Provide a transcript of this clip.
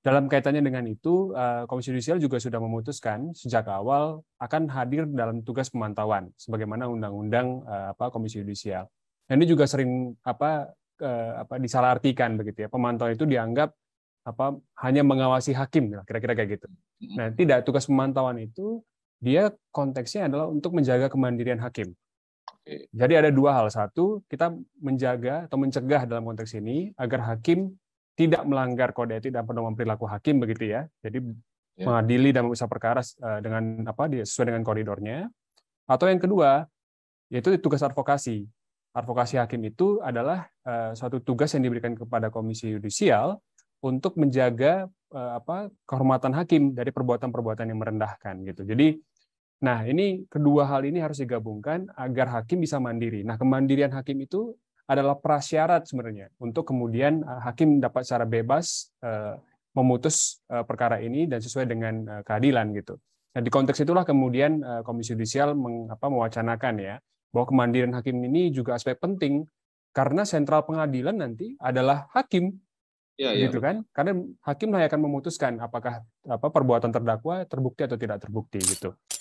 Dalam kaitannya dengan itu, eh, Komisi Yudisial juga sudah memutuskan sejak awal akan hadir dalam tugas pemantauan sebagaimana undang-undang eh, apa Komisi Yudisial. Dan ini juga sering apa apa disalahartikan begitu ya. Pemantauan itu dianggap apa hanya mengawasi hakim kira-kira kayak gitu. Nah, tidak tugas pemantauan itu dia konteksnya adalah untuk menjaga kemandirian hakim. Jadi ada dua hal. Satu, kita menjaga atau mencegah dalam konteks ini agar hakim tidak melanggar kode etik dan pedoman perilaku hakim begitu ya. Jadi ya. mengadili dan memeriksa perkara eh, dengan apa sesuai dengan koridornya. Atau yang kedua yaitu tugas advokasi. Advokasi hakim itu adalah eh, suatu tugas yang diberikan kepada komisi yudisial untuk menjaga eh, apa kehormatan hakim dari perbuatan-perbuatan yang merendahkan gitu. Jadi nah ini kedua hal ini harus digabungkan agar hakim bisa mandiri. Nah, kemandirian hakim itu adalah prasyarat sebenarnya untuk kemudian eh, hakim dapat secara bebas eh, memutus eh, perkara ini dan sesuai dengan keadilan gitu. Nah, di konteks itulah kemudian Komisi judisial mengapa mewacanakan ya bahwa kemandirian hakim ini juga aspek penting karena sentral pengadilan nanti adalah hakim. Ya, ya gitu kan? Karena hakim lah yang akan memutuskan apakah apa perbuatan terdakwa terbukti atau tidak terbukti gitu.